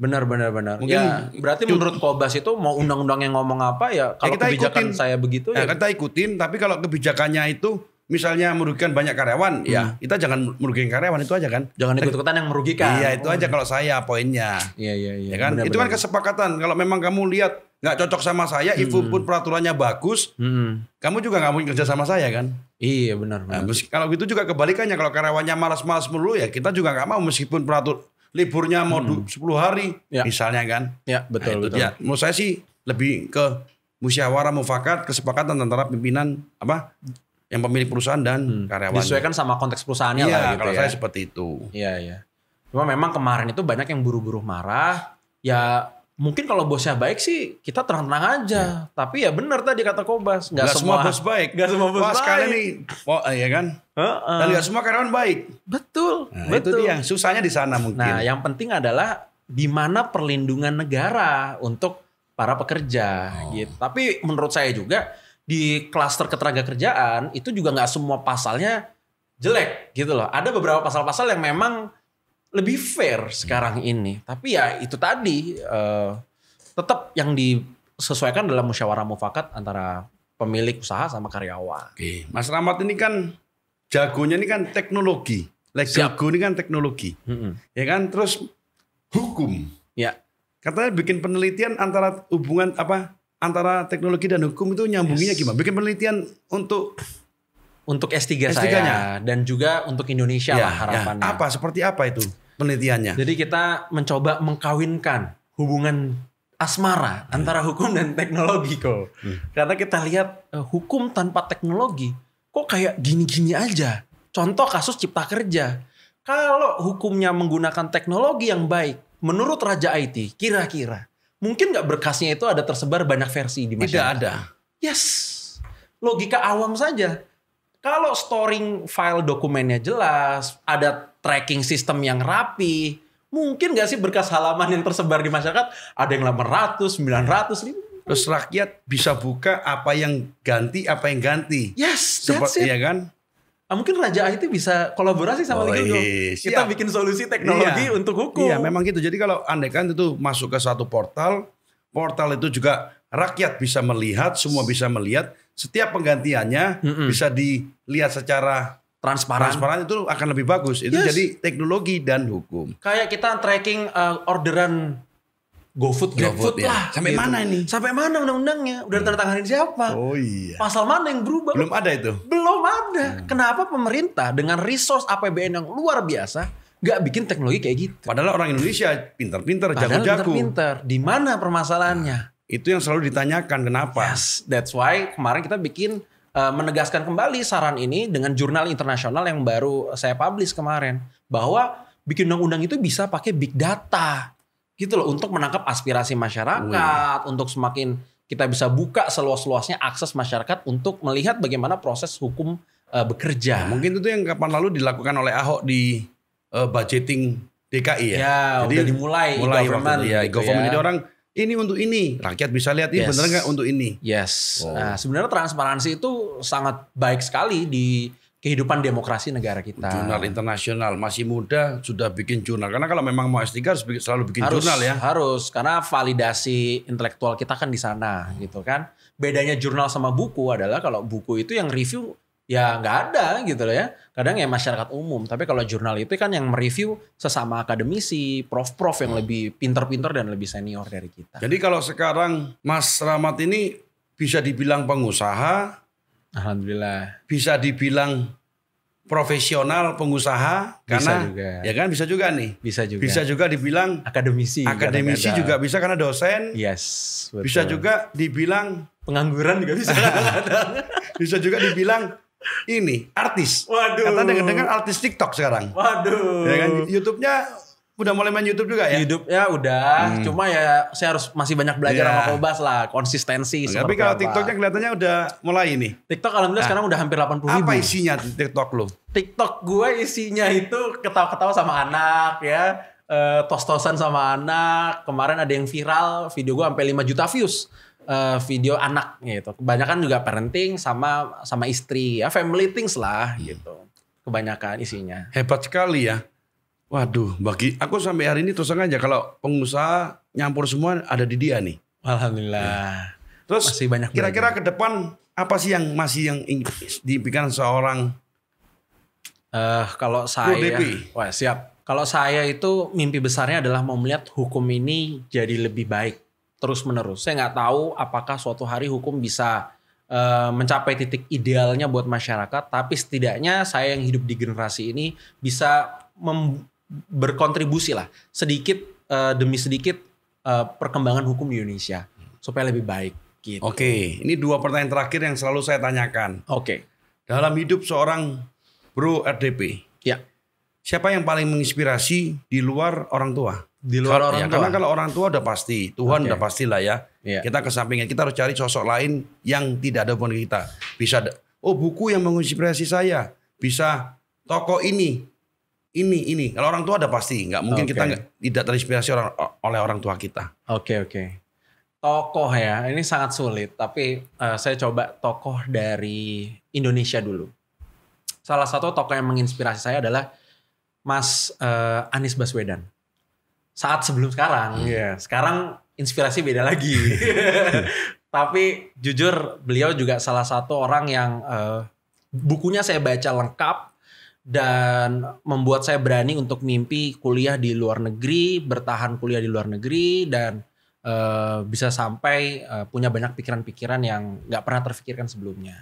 Speaker 2: Benar benar benar. Mungkin ya,
Speaker 1: berarti menurut Kobas itu mau undang-undang yang ngomong apa ya, ya kalau ya kita kebijakan ikutin, saya begitu ya, ya kita ikutin tapi kalau kebijakannya itu
Speaker 2: misalnya merugikan banyak karyawan, ya, hmm. ya kita jangan merugikan karyawan itu aja kan. Jangan ikut-ikutan yang merugikan. Iya, itu oh. aja kalau saya poinnya.
Speaker 1: Iya, iya, iya. Ya kan? itu kan
Speaker 2: kesepakatan. Kalau memang kamu lihat nggak cocok sama saya, hmm. even pun peraturannya bagus, hmm. kamu juga nggak mungkin kerja sama saya kan? Iya benar. benar. Nah, kalau gitu juga kebalikannya kalau karyawannya malas-malas melulu ya kita juga nggak mau meskipun peratur liburnya mau hmm. 10 hari ya. misalnya kan? Ya betul nah, betul. Ya, Menurut saya sih lebih ke musyawarah mufakat kesepakatan antara pimpinan apa yang pemilik
Speaker 1: perusahaan dan hmm. karyawan. Disesuaikan sama konteks perusahaannya iya, lah gitu kalau ya. saya seperti itu. Iya, iya. Cuma memang kemarin itu banyak yang buru-buru marah. Ya mungkin kalau bosnya baik sih kita terang-terang aja. Ya. Tapi ya benar tadi kata Kobas. Gak, gak semua, semua bos baik. Gak semua bos Wah, baik. sekali nih. Oh, iya kan? Uh -uh. semua karyawan baik. Betul. Nah, betul. Itu dia. Susahnya di sana mungkin. Nah yang penting adalah di mana perlindungan negara untuk para pekerja oh. gitu. Tapi menurut saya juga di klaster ketenaga kerjaan itu juga nggak semua pasalnya jelek gitu loh. Ada beberapa pasal-pasal yang memang lebih fair sekarang ini. Tapi ya itu tadi uh, tetap yang disesuaikan dalam musyawarah mufakat antara pemilik usaha sama karyawan. Oke, Mas Ramat ini
Speaker 2: kan jagonya ini kan teknologi. Jago ini kan teknologi. -hmm. Ya kan terus hukum. Ya. Katanya bikin penelitian antara hubungan apa antara teknologi dan hukum itu nyambunginya yes. gimana? Bikin penelitian untuk
Speaker 1: untuk S3, S3 saya nya. dan juga untuk Indonesia ya, lah ya. harapannya. Ya. Apa seperti apa itu penelitiannya? Jadi kita mencoba mengkawinkan hubungan asmara hmm. antara hukum dan teknologi kok. Hmm. Karena kita lihat eh, hukum tanpa teknologi kok kayak gini-gini aja. Contoh kasus cipta kerja. Kalau hukumnya menggunakan teknologi yang baik menurut Raja IT kira-kira mungkin nggak berkasnya itu ada tersebar banyak versi di masyarakat. Tidak ada. Yes, logika awam saja. Kalau storing file dokumennya jelas, ada tracking sistem yang rapi, mungkin nggak sih berkas halaman yang tersebar di masyarakat ada yang 800, 900 ribu.
Speaker 2: Terus rakyat bisa buka apa yang ganti, apa yang ganti. Yes, that's Seperti, it. Iya kan? Ah, mungkin Raja itu bisa kolaborasi sama oh, Liga iya, Kita bikin
Speaker 1: solusi teknologi iya.
Speaker 2: untuk hukum. Iya, memang gitu. Jadi kalau andaikan itu masuk ke satu portal, portal itu juga rakyat bisa melihat, semua bisa melihat, setiap penggantiannya mm -mm. bisa dilihat
Speaker 1: secara transparan. Transparan
Speaker 2: itu akan lebih bagus. Itu yes. jadi teknologi dan hukum.
Speaker 1: Kayak kita tracking uh, orderan GoFood, GrabFood Go lah. Ya. Sampai gitu. mana ini? Sampai mana undang-undangnya? Udah hmm. tanda siapa? Oh iya. Pasal mana yang berubah? Belum ada itu. Belum ada. Hmm. Kenapa pemerintah dengan resource APBN yang luar biasa nggak bikin teknologi kayak gitu? Padahal orang Indonesia pintar-pintar, jago-jago. Pintar. Di mana permasalahannya? Nah, itu yang selalu ditanyakan kenapa? Yes, that's why kemarin kita bikin uh, menegaskan kembali saran ini dengan jurnal internasional yang baru saya publish kemarin bahwa bikin undang-undang itu bisa pakai big data gitu loh untuk menangkap aspirasi masyarakat, Wih. untuk semakin kita bisa buka seluas-luasnya akses masyarakat untuk melihat bagaimana proses hukum uh, bekerja. Nah, mungkin itu yang kapan lalu dilakukan oleh Ahok di uh, budgeting DKI
Speaker 2: ya. Ya, Jadi udah dimulai mulai government waktu, ya, gitu government ya. Jadi orang ini untuk ini, rakyat bisa lihat ini yes. bener nggak untuk
Speaker 1: ini. Yes. Wow. Nah, sebenarnya transparansi itu sangat baik sekali di kehidupan demokrasi negara kita. Jurnal internasional masih muda sudah bikin jurnal. Karena kalau memang mau S3 harus selalu bikin harus, jurnal ya. Harus karena validasi intelektual kita kan di sana gitu kan. Bedanya jurnal sama buku adalah kalau buku itu yang review ya nggak ada gitu loh ya. Kadang ya masyarakat umum. Tapi kalau jurnal itu kan yang mereview sesama akademisi, prof-prof yang lebih pinter-pinter dan lebih senior dari kita. Jadi kalau sekarang Mas
Speaker 2: Ramat ini bisa dibilang pengusaha, Alhamdulillah. Bisa dibilang profesional pengusaha bisa karena juga. ya kan bisa juga nih. Bisa juga. Bisa juga dibilang akademisi. Akademisi kadang -kadang. juga bisa karena dosen.
Speaker 1: Yes. Betul. Bisa juga
Speaker 2: dibilang pengangguran juga bisa. bisa juga dibilang ini artis. Waduh. Karena dengar-dengar artis TikTok sekarang. Waduh. Ya kan YouTube-nya
Speaker 1: udah mulai main YouTube juga ya? YouTube ya udah, hmm. cuma ya saya harus masih banyak belajar yeah. sama iya. Kobas lah, konsistensi. tapi kalau TikToknya
Speaker 2: kelihatannya udah mulai ini. TikTok alhamdulillah nah, sekarang udah hampir
Speaker 1: delapan puluh ribu. Apa isinya TikTok lo? TikTok gue isinya itu ketawa-ketawa sama anak ya, e, tos-tosan sama anak. Kemarin ada yang viral, video gue sampai 5 juta views eh, video anak gitu. Kebanyakan juga parenting sama sama istri ya, family things lah gitu. Kebanyakan isinya.
Speaker 2: Hebat sekali ya. Waduh, bagi aku sampai hari ini terus aja kalau pengusaha nyampur semua ada di dia nih.
Speaker 1: Alhamdulillah. Ya. Terus masih banyak kira-kira
Speaker 2: ke depan apa sih yang masih yang diimpikan seorang
Speaker 1: uh, kalau saya UDP. wah siap. Kalau saya itu mimpi besarnya adalah mau melihat hukum ini jadi lebih baik terus menerus. Saya nggak tahu apakah suatu hari hukum bisa eh, mencapai titik idealnya buat masyarakat, tapi setidaknya saya yang hidup di generasi ini bisa berkontribusi lah sedikit uh, demi sedikit uh, perkembangan hukum di Indonesia supaya lebih baik. Gitu. Oke, ini dua pertanyaan terakhir yang selalu saya tanyakan. Oke. Dalam hidup
Speaker 2: seorang Bro RDP, ya. Siapa yang paling menginspirasi di luar orang tua? Di luar orang ya, tua. Karena kalau orang tua udah pasti, Tuhan okay. udah pastilah ya. ya. Kita sampingnya kita harus cari sosok lain yang tidak ada pun kita. Bisa, oh buku yang menginspirasi saya, bisa toko ini, ini ini kalau orang tua ada pasti nggak mungkin okay. kita gak, tidak terinspirasi orang oleh orang tua kita
Speaker 1: oke okay, oke okay. tokoh ya ini sangat sulit tapi uh, saya coba tokoh dari Indonesia dulu salah satu tokoh yang menginspirasi saya adalah Mas uh, Anies Baswedan saat sebelum sekarang hmm. Iya. yeah. sekarang inspirasi beda lagi tapi jujur beliau juga salah satu orang yang uh, bukunya saya baca lengkap dan membuat saya berani untuk mimpi kuliah di luar negeri, bertahan kuliah di luar negeri dan uh, bisa sampai uh, punya banyak pikiran-pikiran yang nggak pernah terfikirkan sebelumnya.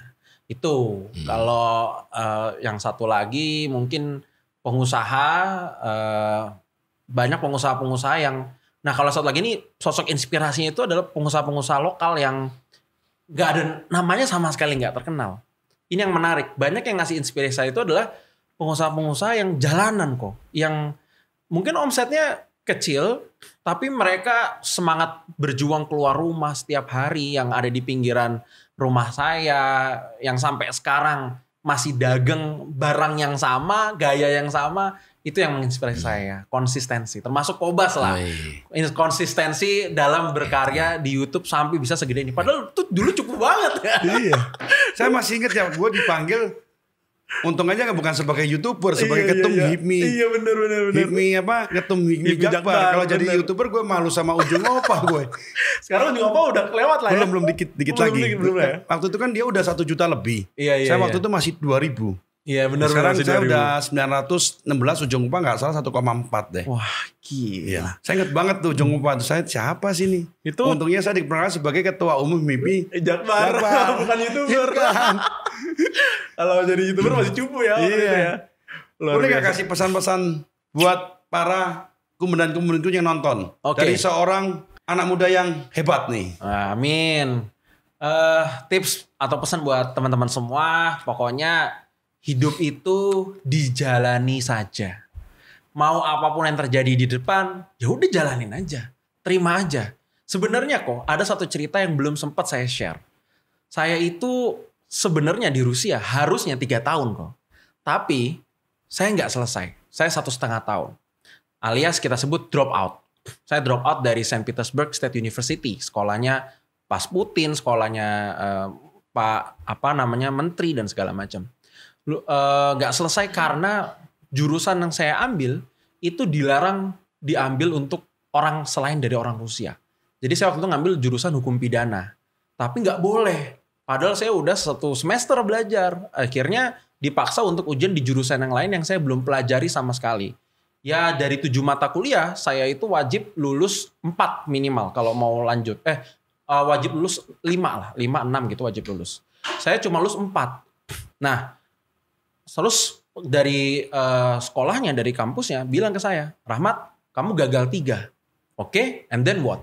Speaker 1: Itu hmm. kalau uh, yang satu lagi mungkin pengusaha uh, banyak pengusaha-pengusaha yang nah kalau satu lagi ini sosok inspirasinya itu adalah pengusaha-pengusaha lokal yang gak ada namanya sama sekali nggak terkenal. Ini yang menarik. Banyak yang ngasih inspirasi saya itu adalah pengusaha-pengusaha yang jalanan kok, yang mungkin omsetnya kecil, tapi mereka semangat berjuang keluar rumah setiap hari yang ada di pinggiran rumah saya, yang sampai sekarang masih dagang barang yang sama, gaya yang sama, itu yang menginspirasi saya. Konsistensi, termasuk Kobas lah. Konsistensi dalam berkarya di YouTube sampai bisa segede ini. Padahal itu dulu cukup banget.
Speaker 2: Iya. saya masih ingat ya, gue dipanggil Untung aja bukan sebagai youtuber, iya, sebagai iya, ketum iya, iya. Hipmi. Iya benar benar benar. Hipmi apa? Ketum Hipmi Hipmi Jakbar. Kalau jadi youtuber gue malu sama ujung apa gue. Sekarang ujung opa udah lewat lah. Ya. Belum ya. belum dikit dikit belum, lagi. Dikit, belum, ya. Waktu itu kan dia udah satu juta lebih. Iya iya. Saya iya. waktu itu masih dua ribu.
Speaker 1: Iya benar. Nah, sekarang saya 2000. udah
Speaker 2: 916 ujung kupang nggak salah 1,4 deh. Wah gila. Iya. Saya inget banget tuh ujung kupang saya siapa sih ini? Itu untungnya saya diperkenalkan sebagai ketua umum MIPI. Eh, Jakbar, bukan youtuber. Iya kan. Kalau jadi youtuber masih cupu ya. Iya. Ya. Boleh nggak kasih pesan-pesan buat para kumendan kumenanku yang nonton okay. dari seorang anak muda yang hebat
Speaker 1: nih. Amin. Uh, tips atau pesan buat teman-teman semua, pokoknya hidup itu dijalani saja. Mau apapun yang terjadi di depan, ya udah jalanin aja, terima aja. Sebenarnya kok ada satu cerita yang belum sempat saya share. Saya itu sebenarnya di Rusia harusnya tiga tahun kok, tapi saya nggak selesai. Saya satu setengah tahun, alias kita sebut drop out. Saya drop out dari Saint Petersburg State University, sekolahnya pas Putin, sekolahnya eh, Pak apa namanya menteri dan segala macam Eh, nggak uh, selesai karena jurusan yang saya ambil itu dilarang diambil untuk orang selain dari orang Rusia. Jadi saya waktu itu ngambil jurusan hukum pidana, tapi nggak boleh. Padahal saya udah satu semester belajar, akhirnya dipaksa untuk ujian di jurusan yang lain yang saya belum pelajari sama sekali. Ya dari tujuh mata kuliah saya itu wajib lulus empat minimal kalau mau lanjut. Eh, eh wajib lulus lima lah, lima enam gitu wajib lulus. Saya cuma lulus empat. Nah terus dari uh, sekolahnya dari kampusnya bilang ke saya Rahmat kamu gagal tiga oke okay? and then what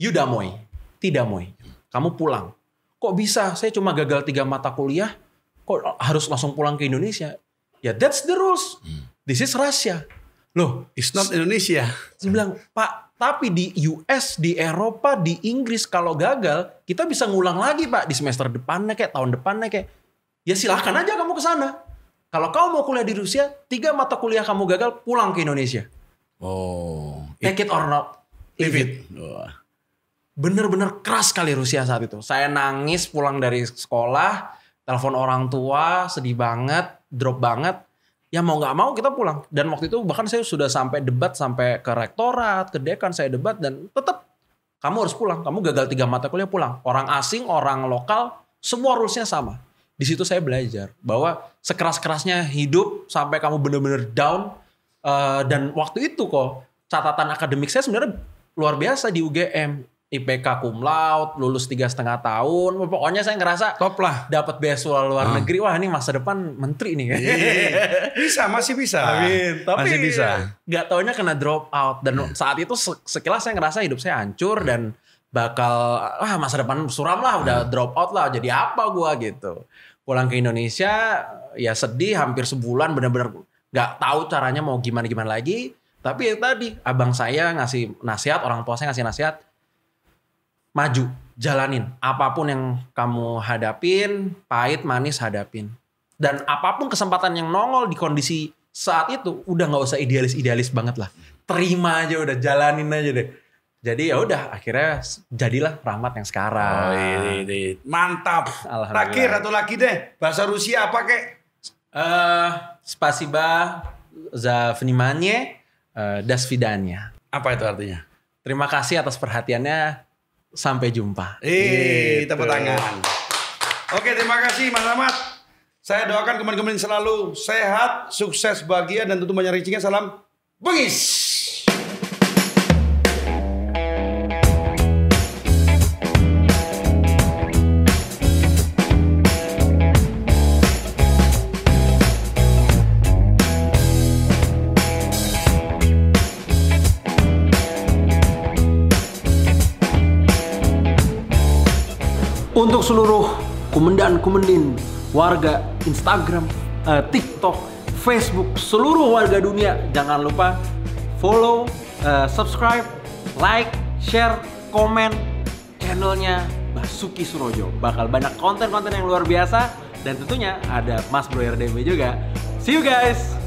Speaker 1: you damoy tidak moy kamu pulang kok bisa saya cuma gagal tiga mata kuliah kok harus langsung pulang ke Indonesia ya yeah, that's the rules hmm. this is Russia loh it's not Indonesia saya bilang Pak tapi di US, di Eropa, di Inggris kalau gagal, kita bisa ngulang lagi Pak di semester depannya kayak tahun depannya kayak ya silahkan aja kamu ke sana. Kalau kau mau kuliah di Rusia, tiga mata kuliah kamu gagal, pulang ke Indonesia. Oh. Take it, it or not. Leave it. Bener-bener keras kali Rusia saat itu. Saya nangis pulang dari sekolah, telepon orang tua, sedih banget, drop banget. Ya mau nggak mau kita pulang. Dan waktu itu bahkan saya sudah sampai debat sampai ke rektorat, ke dekan saya debat dan tetap kamu harus pulang. Kamu gagal tiga mata kuliah pulang. Orang asing, orang lokal, semua rulesnya sama di situ saya belajar bahwa sekeras-kerasnya hidup sampai kamu benar benar down uh, dan waktu itu kok catatan akademik saya sebenarnya luar biasa di UGM IPK cum laude, lulus tiga setengah tahun. Pokoknya saya ngerasa top lah, dapat beasiswa luar hmm. negeri. Wah ini masa depan menteri nih. Yeah. bisa, masih bisa. Amin. Tapi masih bisa. nggak taunya kena drop out dan hmm. saat itu sekilas saya ngerasa hidup saya hancur iya. dan bakal ah masa depan suram lah, udah hmm. drop out lah. Jadi apa gua gitu pulang ke Indonesia ya sedih hampir sebulan benar-benar nggak tahu caranya mau gimana gimana lagi tapi ya tadi abang saya ngasih nasihat orang tua saya ngasih nasihat maju jalanin apapun yang kamu hadapin pahit manis hadapin dan apapun kesempatan yang nongol di kondisi saat itu udah nggak usah idealis idealis banget lah terima aja udah jalanin aja deh jadi ya udah akhirnya jadilah Rahmat yang sekarang. Oh, ini, iya, ini. Iya, iya.
Speaker 2: Mantap.
Speaker 1: Terakhir atau
Speaker 2: lagi deh bahasa Rusia apa kek? Eh
Speaker 1: uh, spasiba za vnimanie uh, eh, dasvidanya. Apa itu artinya? Terima kasih atas perhatiannya. Sampai jumpa. Eh, tepuk tangan.
Speaker 2: Oke, terima kasih Mas Rahmat. Saya doakan kemarin-kemarin selalu sehat, sukses, bahagia, dan tentu banyak rezekinya. Salam bengis.
Speaker 1: seluruh kumendan kumendin warga Instagram, uh, TikTok, Facebook, seluruh warga dunia jangan lupa follow, uh, subscribe, like, share, komen channelnya Basuki Surojo. Bakal banyak konten-konten yang luar biasa dan tentunya ada Mas Bro RDB juga. See you guys!